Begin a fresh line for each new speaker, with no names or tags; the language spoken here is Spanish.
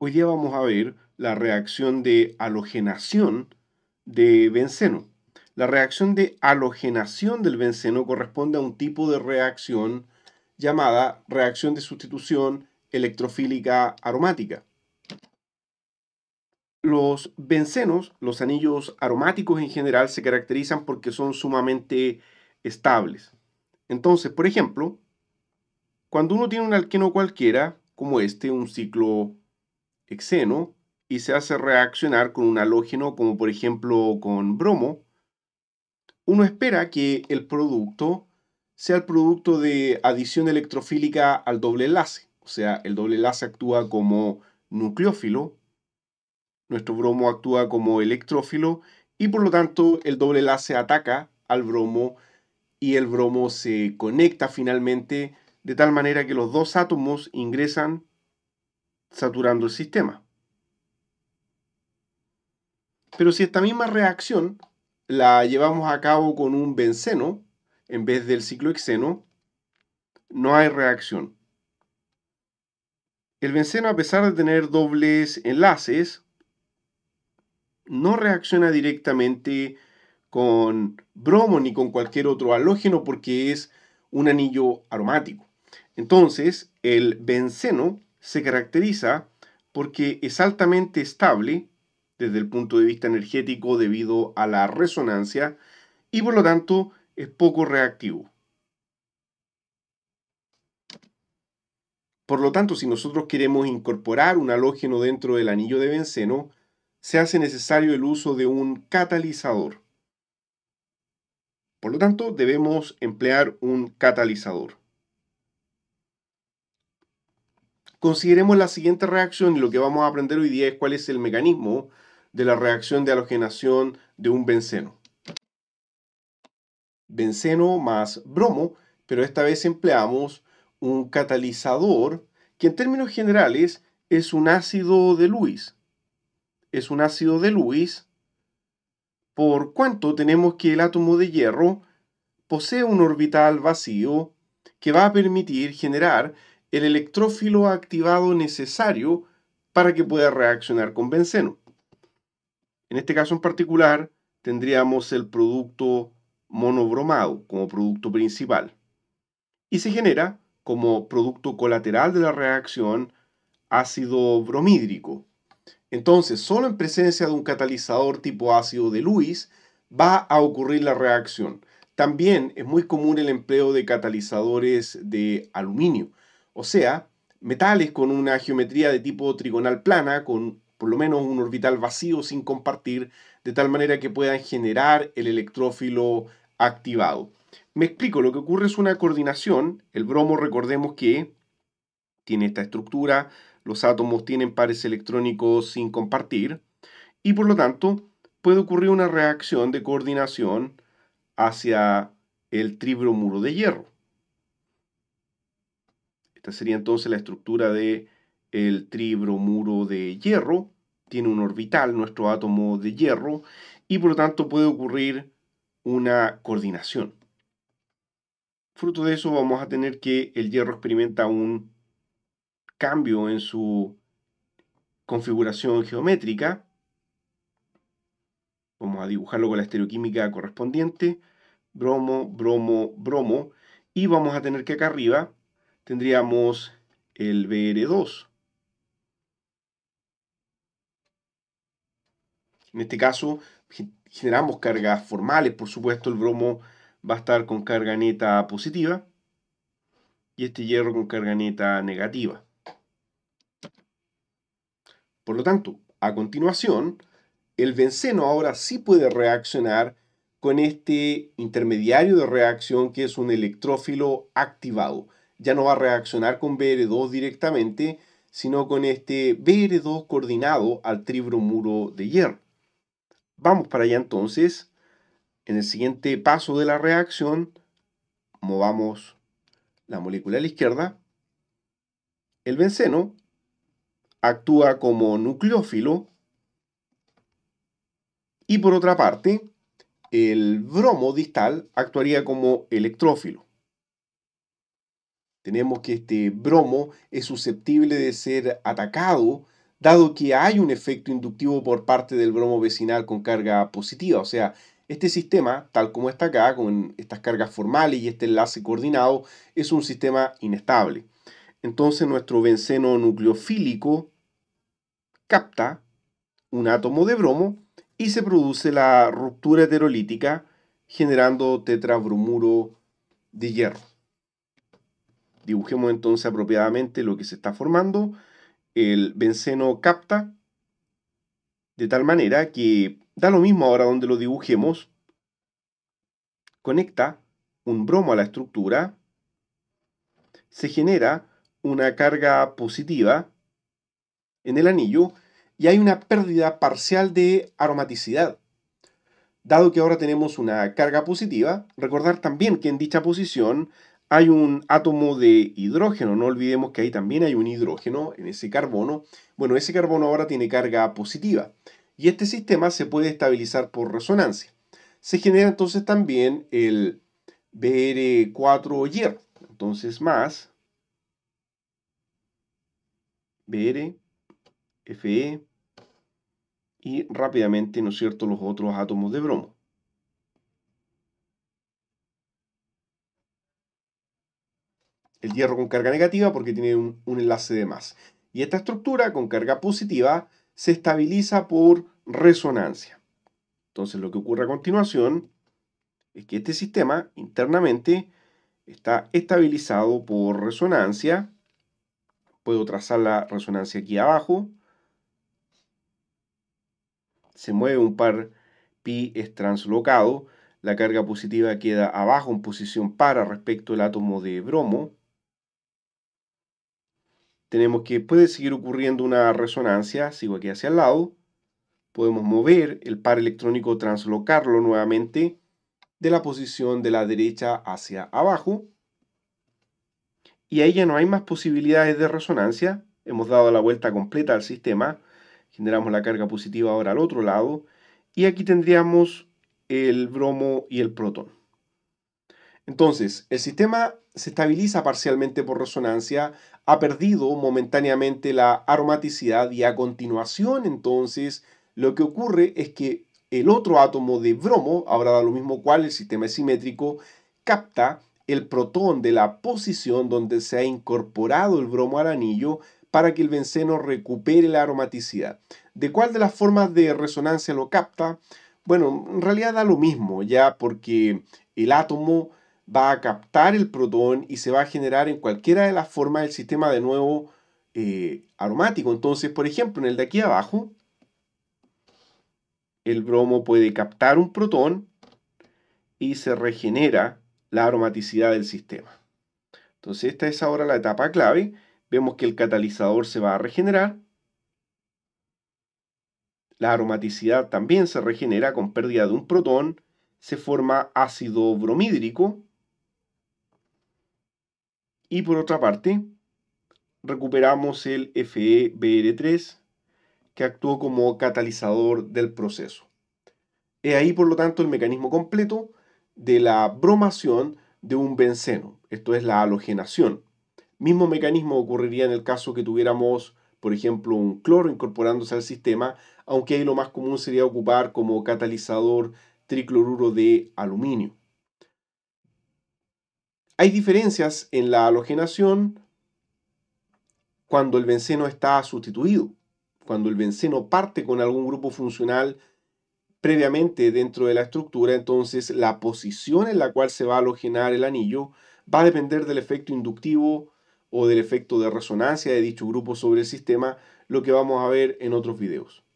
Hoy día vamos a ver la reacción de halogenación de benceno. La reacción de halogenación del benceno corresponde a un tipo de reacción llamada reacción de sustitución electrofílica aromática. Los bencenos, los anillos aromáticos en general, se caracterizan porque son sumamente estables. Entonces, por ejemplo, cuando uno tiene un alqueno cualquiera, como este, un ciclo hexeno y se hace reaccionar con un halógeno como por ejemplo con bromo, uno espera que el producto sea el producto de adición electrofílica al doble enlace. O sea, el doble enlace actúa como nucleófilo, nuestro bromo actúa como electrófilo y por lo tanto el doble enlace ataca al bromo y el bromo se conecta finalmente de tal manera que los dos átomos ingresan saturando el sistema. Pero si esta misma reacción la llevamos a cabo con un benceno en vez del ciclohexeno, no hay reacción. El benceno, a pesar de tener dobles enlaces, no reacciona directamente con bromo ni con cualquier otro halógeno porque es un anillo aromático. Entonces, el benceno se caracteriza porque es altamente estable desde el punto de vista energético debido a la resonancia y por lo tanto es poco reactivo. Por lo tanto, si nosotros queremos incorporar un halógeno dentro del anillo de benceno, se hace necesario el uso de un catalizador. Por lo tanto, debemos emplear un catalizador. Consideremos la siguiente reacción y lo que vamos a aprender hoy día es cuál es el mecanismo de la reacción de halogenación de un benceno. Benceno más bromo, pero esta vez empleamos un catalizador que en términos generales es un ácido de Lewis. Es un ácido de Lewis por cuanto tenemos que el átomo de hierro posee un orbital vacío que va a permitir generar el electrófilo activado necesario para que pueda reaccionar con benceno. En este caso en particular, tendríamos el producto monobromado como producto principal. Y se genera, como producto colateral de la reacción, ácido bromídrico. Entonces, solo en presencia de un catalizador tipo ácido de Lewis va a ocurrir la reacción. También es muy común el empleo de catalizadores de aluminio, o sea, metales con una geometría de tipo trigonal plana, con por lo menos un orbital vacío sin compartir, de tal manera que puedan generar el electrófilo activado. Me explico, lo que ocurre es una coordinación. El bromo, recordemos que tiene esta estructura, los átomos tienen pares electrónicos sin compartir, y por lo tanto puede ocurrir una reacción de coordinación hacia el tribromuro de hierro. Este sería entonces la estructura del el tribromuro de hierro. Tiene un orbital, nuestro átomo de hierro, y por lo tanto puede ocurrir una coordinación. Fruto de eso vamos a tener que el hierro experimenta un cambio en su configuración geométrica. Vamos a dibujarlo con la estereoquímica correspondiente. Bromo, bromo, bromo. Y vamos a tener que acá arriba tendríamos el BR2. En este caso, generamos cargas formales. Por supuesto, el bromo va a estar con carga neta positiva y este hierro con carga neta negativa. Por lo tanto, a continuación, el benceno ahora sí puede reaccionar con este intermediario de reacción que es un electrófilo activado ya no va a reaccionar con BR2 directamente, sino con este BR2 coordinado al tribromuro de hierro. Vamos para allá entonces. En el siguiente paso de la reacción, movamos la molécula a la izquierda. El benceno actúa como nucleófilo. Y por otra parte, el bromo distal actuaría como electrófilo. Tenemos que este bromo es susceptible de ser atacado dado que hay un efecto inductivo por parte del bromo vecinal con carga positiva. O sea, este sistema, tal como está acá, con estas cargas formales y este enlace coordinado, es un sistema inestable. Entonces nuestro benceno nucleofílico capta un átomo de bromo y se produce la ruptura heterolítica generando tetrabromuro de hierro. Dibujemos entonces apropiadamente lo que se está formando. El benceno capta de tal manera que da lo mismo ahora donde lo dibujemos. Conecta un bromo a la estructura. Se genera una carga positiva en el anillo y hay una pérdida parcial de aromaticidad. Dado que ahora tenemos una carga positiva, recordar también que en dicha posición hay un átomo de hidrógeno, no olvidemos que ahí también hay un hidrógeno en ese carbono. Bueno, ese carbono ahora tiene carga positiva y este sistema se puede estabilizar por resonancia. Se genera entonces también el BR4 entonces más BR, Fe y rápidamente, ¿no es cierto?, los otros átomos de bromo. El hierro con carga negativa porque tiene un, enlace de más. Y esta estructura con carga positiva se estabiliza por resonancia. Entonces lo que ocurre a continuación es que este sistema internamente está estabilizado por resonancia. Puedo trazar la resonancia aquí abajo. Se mueve un par pi es translocado. La carga positiva queda abajo en posición para respecto al átomo de bromo tenemos que puede seguir ocurriendo una resonancia, sigo aquí hacia el lado, podemos mover el par electrónico, translocarlo nuevamente de la posición de la derecha hacia abajo, y ahí ya no hay más posibilidades de resonancia, hemos dado la vuelta completa al sistema, generamos la carga positiva ahora al otro lado, y aquí tendríamos el bromo y el protón. Entonces, el sistema se estabiliza parcialmente por resonancia, ha perdido momentáneamente la aromaticidad y a continuación entonces lo que ocurre es que el otro átomo de bromo, ahora da lo mismo cual, el sistema es simétrico, capta el protón de la posición donde se ha incorporado el bromo al anillo para que el benceno recupere la aromaticidad. ¿De cuál de las formas de resonancia lo capta? Bueno, en realidad da lo mismo, ya porque el átomo va a captar el protón y se va a generar en cualquiera de las formas del sistema de nuevo eh, aromático. Entonces, por ejemplo, en el de aquí abajo, el bromo puede captar un protón y se regenera la aromaticidad del sistema. Entonces, esta es ahora la etapa clave. Vemos que el catalizador se va a regenerar. La aromaticidad también se regenera con pérdida de un protón. Se forma ácido bromídrico. Y por otra parte, recuperamos el FeBr3 que actuó como catalizador del proceso. Es ahí, por lo tanto, el mecanismo completo de la bromación de un benceno, esto es la halogenación. Mismo mecanismo ocurriría en el caso que tuviéramos, por ejemplo, un cloro incorporándose al sistema, aunque ahí lo más común sería ocupar como catalizador tricloruro de aluminio. Hay diferencias en la halogenación cuando el benceno está sustituido, cuando el benceno parte con algún grupo funcional previamente dentro de la estructura, entonces la posición en la cual se va a halogenar el anillo va a depender del efecto inductivo o del efecto de resonancia de dicho grupo sobre el sistema, lo que vamos a ver en otros videos.